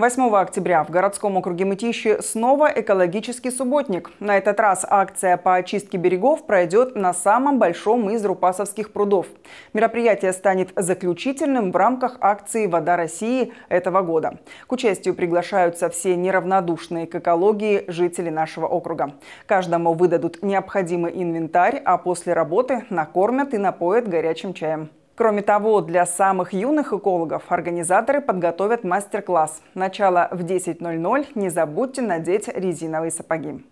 8 октября в городском округе Мытищи снова экологический субботник. На этот раз акция по очистке берегов пройдет на самом большом из рупасовских прудов. Мероприятие станет заключительным в рамках акции «Вода России» этого года. К участию приглашаются все неравнодушные к экологии жители нашего округа. Каждому выдадут необходимый инвентарь, а после работы накормят и напоят горячим чаем. Кроме того, для самых юных экологов организаторы подготовят мастер-класс. Начало в 10.00. Не забудьте надеть резиновые сапоги.